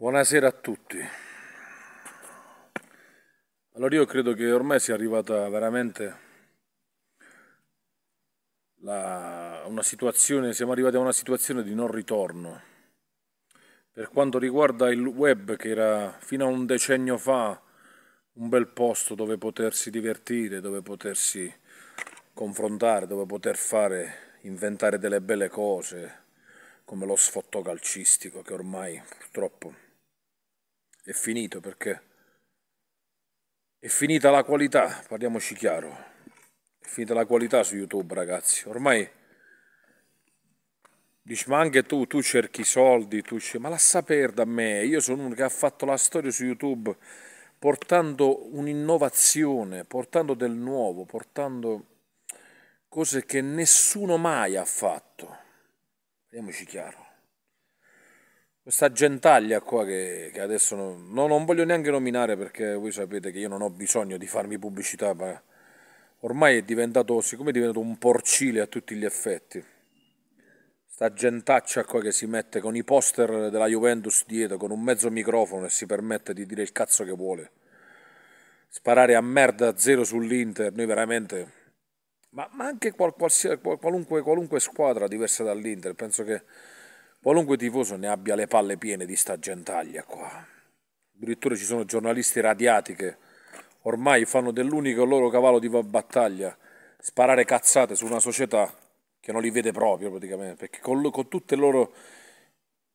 Buonasera a tutti. Allora io credo che ormai sia arrivata veramente la, una situazione, siamo arrivati a una situazione di non ritorno. Per quanto riguarda il web, che era fino a un decennio fa un bel posto dove potersi divertire, dove potersi confrontare, dove poter fare, inventare delle belle cose, come lo sfotto calcistico che ormai purtroppo è finito perché è finita la qualità, parliamoci chiaro, è finita la qualità su YouTube ragazzi, ormai dici ma anche tu, tu cerchi soldi, tu dici ma la saper da me, io sono uno che ha fatto la storia su YouTube portando un'innovazione, portando del nuovo, portando cose che nessuno mai ha fatto, parliamoci chiaro questa gentaglia qua che, che adesso non, no, non voglio neanche nominare perché voi sapete che io non ho bisogno di farmi pubblicità, ma ormai è diventato, siccome è diventato un porcile a tutti gli effetti, sta gentaccia qua che si mette con i poster della Juventus dietro, con un mezzo microfono e si permette di dire il cazzo che vuole, sparare a merda a zero sull'Inter, noi veramente... Ma, ma anche qual, qualunque, qualunque squadra diversa dall'Inter, penso che Qualunque tifoso ne abbia le palle piene di sta gentaglia qua. Addirittura ci sono giornalisti radiati che ormai fanno dell'unico loro cavallo di battaglia sparare cazzate su una società che non li vede proprio praticamente, perché con, con tutte le loro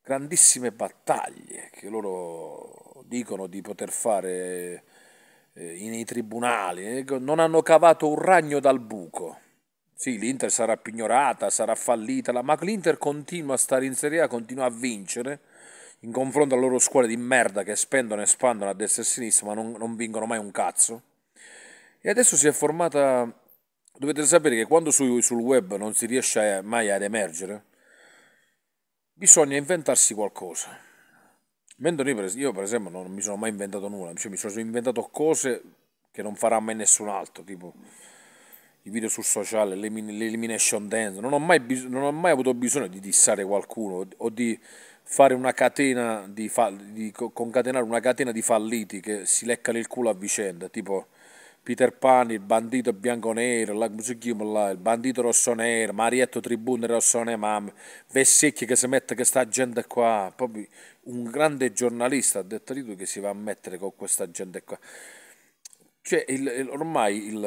grandissime battaglie che loro dicono di poter fare eh, nei tribunali, eh, non hanno cavato un ragno dal buco. Sì, l'Inter sarà pignorata, sarà fallita, ma l'Inter continua a stare in Serie A, continua a vincere in confronto alle loro squadre di merda che spendono e espandono a destra e a sinistra, ma non, non vincono mai un cazzo. E adesso si è formata. Dovete sapere che quando su, sul web non si riesce mai ad emergere, bisogna inventarsi qualcosa. Mentre io, per esempio, non mi sono mai inventato nulla, cioè mi sono inventato cose che non farà mai nessun altro, tipo i video sul sociale, l'elimination dance, non ho, mai bis- non ho mai avuto bisogno di dissare qualcuno o di fare una catena, di, fa- di concatenare una catena di falliti che si leccano il culo a vicenda, tipo... Peter Pan, il bandito bianco-nero, la musichimola, il bandito rosso-nero, Marietto Tribune rosso-nero, mamma, Vessecchi che si mette che sta gente qua, proprio un grande giornalista ha detto di lui che si va a mettere con questa gente qua. Cioè, il, il, ormai il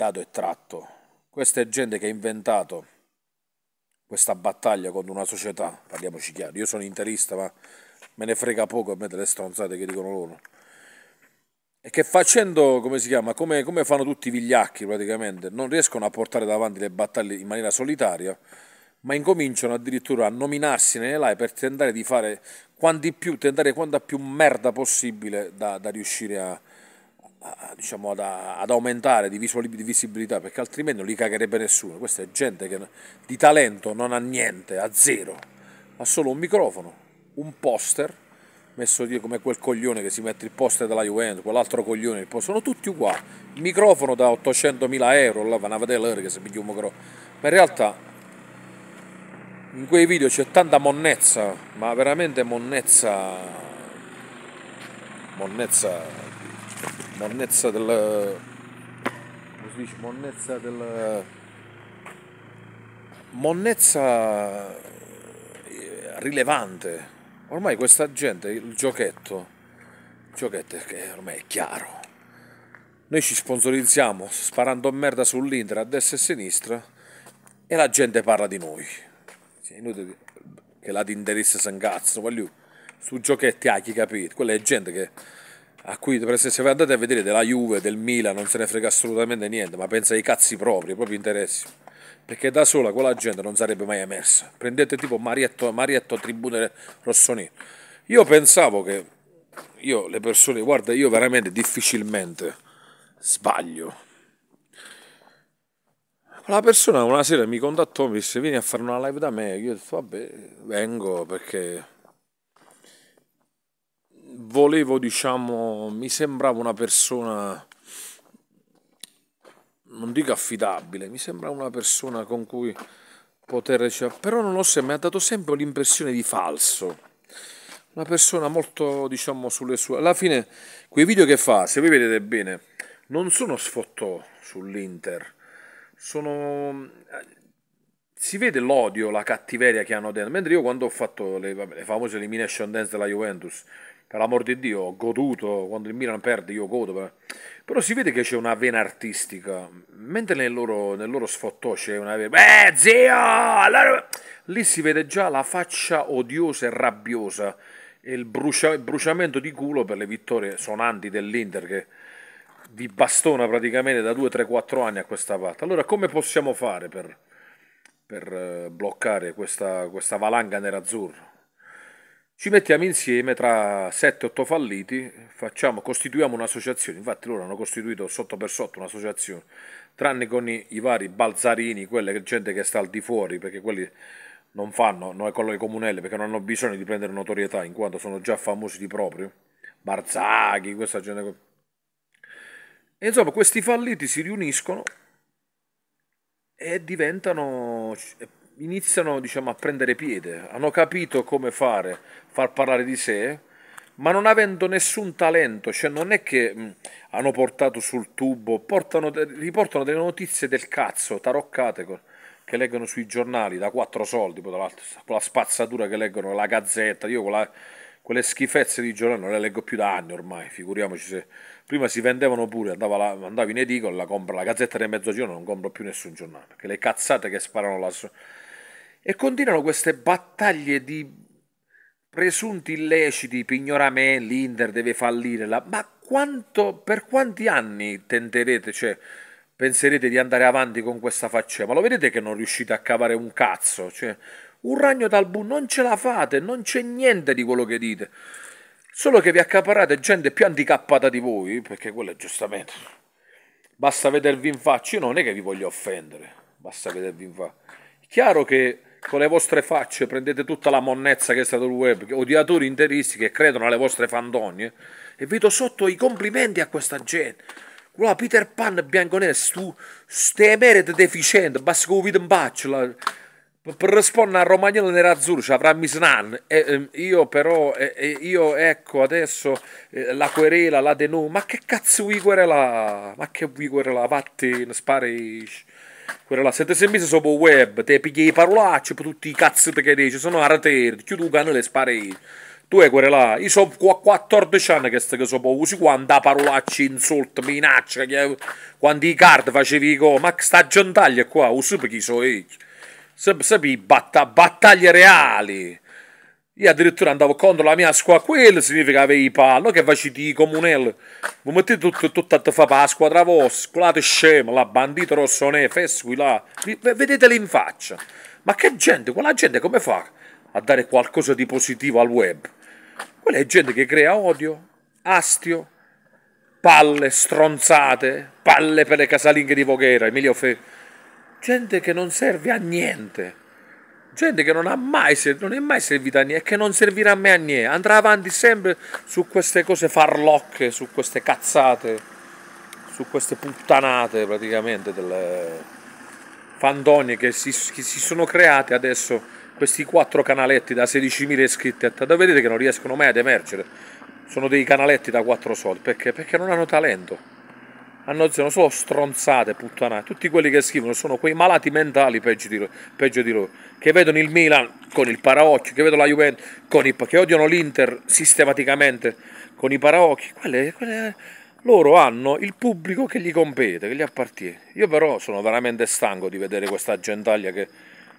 dato e tratto. Questa è gente che ha inventato questa battaglia contro una società, parliamoci chiaro, io sono interista ma me ne frega poco a me delle stronzate che dicono loro. E che facendo, come si chiama, come, come fanno tutti i vigliacchi praticamente, non riescono a portare davanti le battaglie in maniera solitaria, ma incominciano addirittura a nominarsi nelle live per tentare di fare quanti più, tentare quanta più merda possibile da, da riuscire a, diciamo, ad, ad, aumentare di, di, visibilità perché altrimenti non li cagherebbe nessuno. Questa è gente che di talento non ha niente, ha zero, ha solo un microfono, un poster messo lì come quel coglione che si mette il poster della Juventus, quell'altro coglione, sono tutti uguali. Il microfono da 800.000 euro, là vanno a vedere l'ora che si piglia un microfono. Ma in realtà in quei video c'è tanta monnezza, ma veramente monnezza, monnezza monnezza del come si dice monnezza del monnezza eh, rilevante ormai questa gente il giochetto il giochetto che ormai è chiaro noi ci sponsorizziamo sparando merda sull'Inter a destra e a sinistra e la gente parla di noi è inutile che la ti interessa se un cazzo su giochetti ah chi capito quella è gente che a cui se andate a vedere della Juve, del Milan, non se ne frega assolutamente niente, ma pensa ai cazzi propri, ai propri interessi. Perché da sola quella gente non sarebbe mai emersa. Prendete tipo Marietto, Marietto Tribune Rossonini. Io pensavo che io le persone, guarda, io veramente difficilmente sbaglio. La persona una sera mi contattò, mi disse vieni a fare una live da me, io ho detto vabbè vengo perché volevo, diciamo, mi sembrava una persona, non dico affidabile, mi sembrava una persona con cui poter... Cioè, però non lo so, mi ha dato sempre l'impressione di falso una persona molto, diciamo, sulle sue... Alla fine, quei video che fa, se voi vedete bene, non sono sfottò sull'Inter, sono... Si vede l'odio, la cattiveria che hanno dentro, mentre io quando ho fatto le, le famose elimination dance della Juventus, per l'amor di Dio, ho goduto, quando il Milan perde io godo, però, però si vede che c'è una vena artistica, mentre nel loro, nel loro sfottò c'è una vena, beh zio, allora... lì si vede già la faccia odiosa e rabbiosa e il, brucia, bruciamento di culo per le vittorie sonanti dell'Inter che vi bastona praticamente da 2, 3, 4 anni a questa parte. Allora come possiamo fare per, per eh, bloccare questa, questa valanga nerazzurra? Ci mettiamo insieme tra 7-8 falliti, facciamo, costituiamo un'associazione, infatti loro hanno costituito sotto per sotto un'associazione, tranne con i, i vari balzarini, quella gente che sta al di fuori, perché quelli non fanno, non è con di comunelle, perché non hanno bisogno di prendere notorietà, in quanto sono già famosi di proprio, Barzaghi, questa gente... E insomma questi falliti si riuniscono e diventano iniziano diciamo, a prendere piede, hanno capito come fare, far parlare di sé, ma non avendo nessun talento, cioè non è che mh, mm, hanno portato sul tubo, portano, riportano delle notizie del cazzo, taroccate che leggono sui giornali da quattro soldi, con la spazzatura che leggono la gazzetta, io con la, quelle schifezze di giornali non le leggo più da anni ormai, figuriamoci se prima si vendevano pure, la, andavi in edicola, la, compra, la gazzetta del mezzogiorno non compro più nessun giornale, perché le cazzate che sparano là e continuano queste battaglie di presunti illeciti, pignoramè, l'Inter deve fallire, la... ma quanto, per quanti anni tenterete, cioè, penserete di andare avanti con questa faccenda? Ma lo vedete che non riuscite a cavare un cazzo, cioè, un ragno dal bu, non ce la fate, non c'è niente di quello che dite, solo che vi accaparrate gente più handicappata di voi, perché quello è giustamente, basta vedervi in faccia, io non è che vi voglio offendere, basta vedervi in faccia, chiaro che con ecco, le vostre facce prendete tutta la monnezza che è stato il web, odiatori interisti che credono alle vostre fandonie, e vedo sotto i complimenti a questa gente. Guarda, Peter Pan bianco nero, stu, ste merite deficiente, basta che lo vedo in bacio. La, per rispondere a Romagnolo Nerazzurro ci avrà Misnan. E, eh, io però, eh, io ecco adesso eh, la querela, la denuncia, ma che cazzo vi querela? Ma che vi querela? Vattene, sparisci quella là, 7 bis sono web, te pigli i parolacce per tutti i cazzate che dici, sono arreterti, chiudo canale e spari. Tu è quella là, io sono qua 14 anni che sto che sono usi quando parolacce, insulti, minaccia, quando i card facevi go, ma sta gentaglia qua, usi per chi so io. Sappi, battaglie reali. Io addirittura andavo contro la mia squadra, quello significa avere i palli, non che facete i comunelli. Vi mettete tutto, tutto a fa la squadra vostra, colate scemo, la bandita rossone, fesqui là, vedeteli in faccia. Ma che gente, quella gente come fa a dare qualcosa di positivo al web? Quella è gente che crea odio, astio, palle stronzate, palle per le casalinghe di Voghera, Emilio Fe. Gente che non serve a niente gente che non, ha mai, non è mai servita a niente e che non servirà mai a niente, andrà avanti sempre su queste cose farlocche, su queste cazzate, su queste puttanate praticamente delle fandonie che si, che si sono create adesso questi quattro canaletti da 16.000 iscritti da vedete che non riescono mai ad emergere sono dei canaletti da quattro soldi perché? perché non hanno talento hanno dicono solo stronzate, puttana. Tutti quelli che scrivono sono quei malati mentali peggio di, loro, peggio di loro che vedono il Milan con il paraocchio, che vedono la Juventus con i che odiano l'Inter sistematicamente con i paraocchi. Quelle, quelle, loro hanno il pubblico che gli compete, che gli appartiene. Io però sono veramente stanco di vedere questa gentaglia che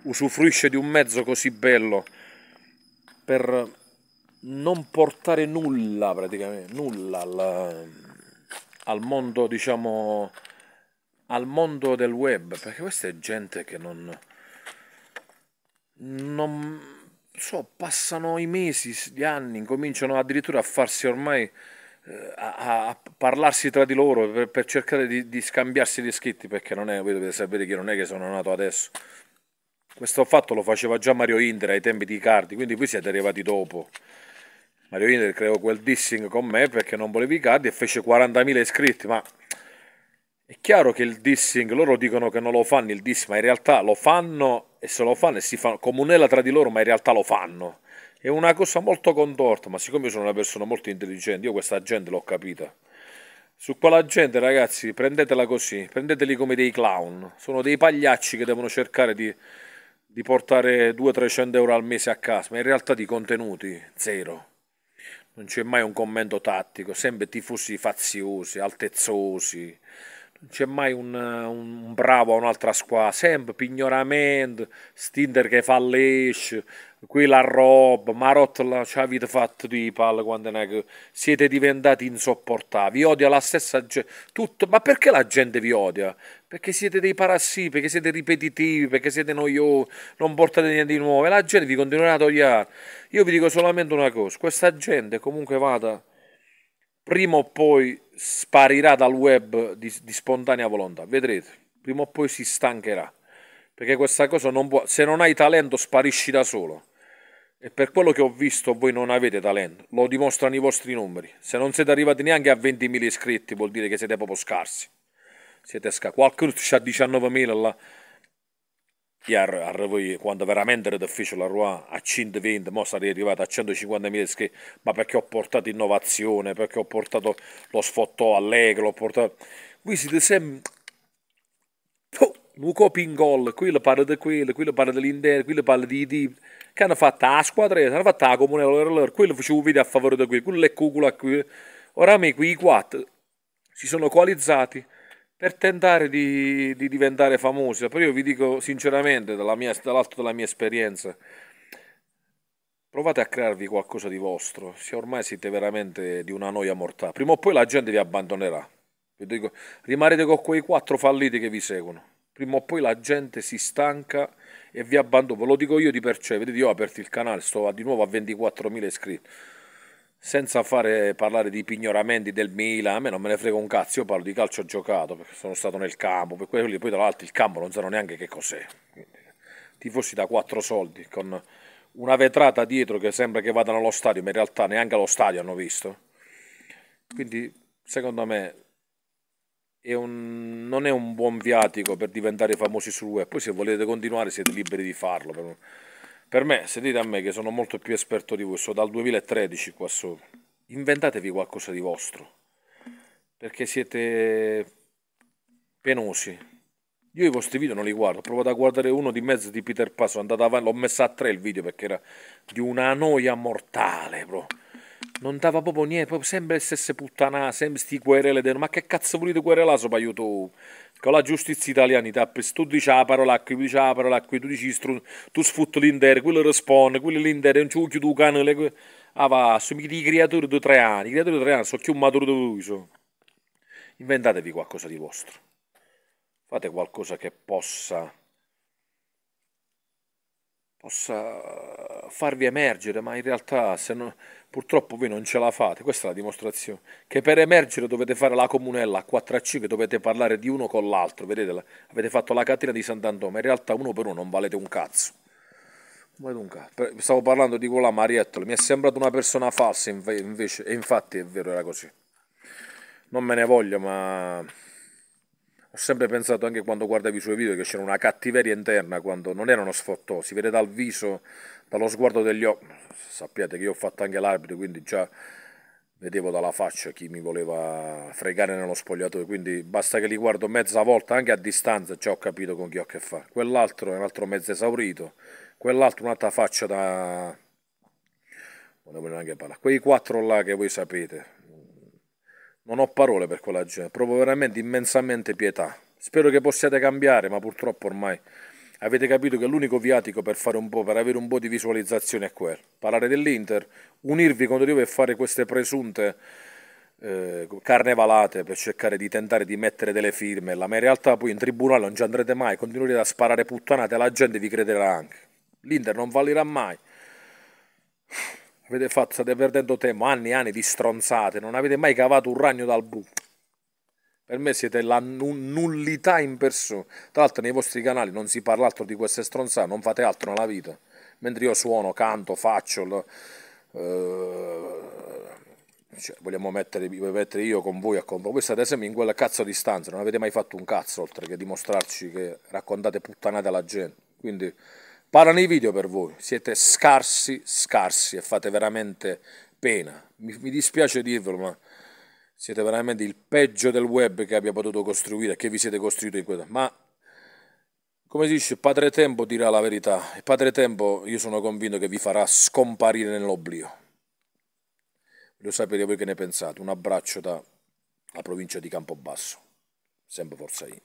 usufruisce di un mezzo così bello per non portare nulla praticamente, nulla alla al mondo, diciamo, al mondo del web, perché questa è gente che non... non so, passano i mesi, gli anni, incominciano addirittura a farsi ormai eh, a, a, parlarsi tra di loro per, per cercare di, di, scambiarsi gli scritti perché non è, voi dovete sapere che non è che sono nato adesso questo fatto lo faceva già Mario Indra ai tempi di Cardi quindi voi siete arrivati dopo Mario Inter creò quel dissing con me perché non volevi Icardi e fece 40.000 iscritti, ma è chiaro che il dissing, loro dicono che non lo fanno il diss, ma in realtà lo fanno e se lo fanno e si fa comunella tra di loro, ma in realtà lo fanno. È una cosa molto contorta, ma siccome io sono una persona molto intelligente, io questa gente l'ho capita. Su quella gente, ragazzi, prendetela così, prendeteli come dei clown. Sono dei pagliacci che devono cercare di, di portare 200-300 euro al mese a casa, ma in realtà di contenuti, zero non c'è mai un commento tattico, sempre tifosi faziosi, altezzosi, c'è mai un, un bravo a un'altra squadra, sempre pignoramento, Stinder che fallisce, qui la roba, Marot ci avete fatto di palle quando è che siete diventati insopportabili, vi odia la stessa gente, tutto, ma perché la gente vi odia? Perché siete dei parassiti, perché siete ripetitivi, perché siete noiosi, non portate niente di nuovo, e la gente vi continuerà a togliere. Io vi dico solamente una cosa, questa gente comunque vada, prima o poi sparirà dal web di, di, spontanea volontà. Vedrete, prima o poi si stancherà. Perché questa cosa non può. Se non hai talento, sparisci da solo. E per quello che ho visto, voi non avete talento. Lo dimostrano i vostri numeri. Se non siete arrivati neanche a 20.000 iscritti, vuol dire che siete proprio scarsi. Siete scarsi. Qualcuno c'ha 19.000 là. Chiaro, arrivo quando veramente era difficile arrivare a 120, mo sarei arrivato a 150.000 iscritti, ma perché ho portato innovazione, perché ho portato lo sfottò allegro, ho portato... Voi siete sempre... Oh, un copy in gol, quello parla di quello, quello parla dell'intero, quello parla di... di... Che hanno fatto la squadra, hanno fatto la comune, quello faceva un video a favore di qui, quello è cucula qui. Ora me i quattro si sono coalizzati per tentare di, di diventare famosi. Però io vi dico sinceramente, dall'alto della mia esperienza, provate a crearvi qualcosa di vostro, se ormai siete veramente di una noia mortale. Prima o poi la gente vi abbandonerà. Vi dico, rimarrete con quei quattro falliti che vi seguono. Prima o poi la gente si stanca e vi abbandona. Ve lo dico io di per sé. Vedete, io ho aperto il canale, sto di nuovo a 24.000 iscritti senza fare parlare di pignoramenti del Milan, a me non me ne frega un cazzo, io parlo di calcio giocato, perché sono stato nel campo, per quelli poi tra l'altro il campo non sanno neanche che cos'è. Ti fossi da quattro soldi, con una vetrata dietro che sembra che vadano allo stadio, ma in realtà neanche allo stadio hanno visto. Quindi, secondo me, è un, non è un buon viatico per diventare famosi sul web. Poi se volete continuare siete liberi di farlo. Per me, sentite a me che sono molto più esperto di voi, sono dal 2013 qua sopra, inventatevi qualcosa di vostro, perché siete penosi. Io i vostri video non li guardo, ho provato a guardare uno di mezzo di Peter Pan, sono andato avanti, l'ho messo a tre il video perché era di una noia mortale, proprio non dava proprio niente, proprio sempre le stesse puttanate, sempre sti querele, ma che cazzo volete querelare sopra YouTube? Con la giustizia italiana, tappi, tu dici la parola qui, tu dici la parola qui, tu dici stru... tu sfrutti l'intero, quello risponde, quello l'intero, non ci chiudi il canale, ah va, sono i creatori di tre anni, i creatori di tre anni sono più maturi di voi, so. inventatevi qualcosa di vostro, fate qualcosa che possa possa farvi emergere, ma in realtà non, purtroppo voi non ce la fate, questa è la dimostrazione, che per emergere dovete fare la comunella a 4 a 5, dovete parlare di uno con l'altro, vedete, avete fatto la catena di Sant'Antonio, ma in realtà uno per uno non valete un cazzo. Non valete un cazzo. Stavo parlando di quella Mariettola, mi è sembrata una persona falsa, invece, e infatti è vero, era così. Non me ne voglio, ma... Ho sempre pensato anche quando guardavi i suoi video che c'era una cattiveria interna, quando non erano sfottò, si vede dal viso, dallo sguardo degli occhi. Sappiate che io ho fatto anche l'arbitro, quindi già vedevo dalla faccia chi mi voleva fregare nello spogliatoio, quindi basta che li guardo mezza volta, anche a distanza, già ho capito con chi ho a che fare. Quell'altro è un altro mezzo esaurito, quell'altro un'altra faccia da... non devo neanche parlare. Quei quattro là che voi sapete, non ho parole per quella gente, provo veramente immensamente pietà. Spero che possiate cambiare, ma purtroppo ormai avete capito che l'unico viatico per fare un po', per avere un po' di visualizzazione è quello. Parlare dell'Inter, unirvi contro di voi e fare queste presunte eh, carnevalate per cercare di tentare di mettere delle firme là, ma in realtà poi in tribunale non ci andrete mai, continuerete a sparare puttanate e la gente vi crederà anche. L'Inter non valirà mai. Avete fatto, state perdendo tempo, anni e anni di stronzate, non avete mai cavato un ragno dal buco. Per me siete la nullità in persona. Tra l'altro nei vostri canali non si parla altro di queste stronzate, non fate altro nella vita. Mentre io suono, canto, faccio... Eh, cioè, vogliamo mettere, mettere, io con voi a compo. Voi state sempre in quella cazzo di stanza, non avete mai fatto un cazzo oltre che dimostrarci che raccontate puttanate alla gente. Quindi Parlano i video per voi, siete scarsi, scarsi e fate veramente pena. Mi, mi dispiace dirvelo, ma siete veramente il peggio del web che abbia potuto costruire, che vi siete costruiti in questo. Ma come si dice, Padre Tempo dirà la verità. Il Padre Tempo, io sono convinto che vi farà scomparire nell'oblio. Voglio sapere voi che ne pensate. Un abbraccio dalla provincia di Campobasso. Sempre Forza I.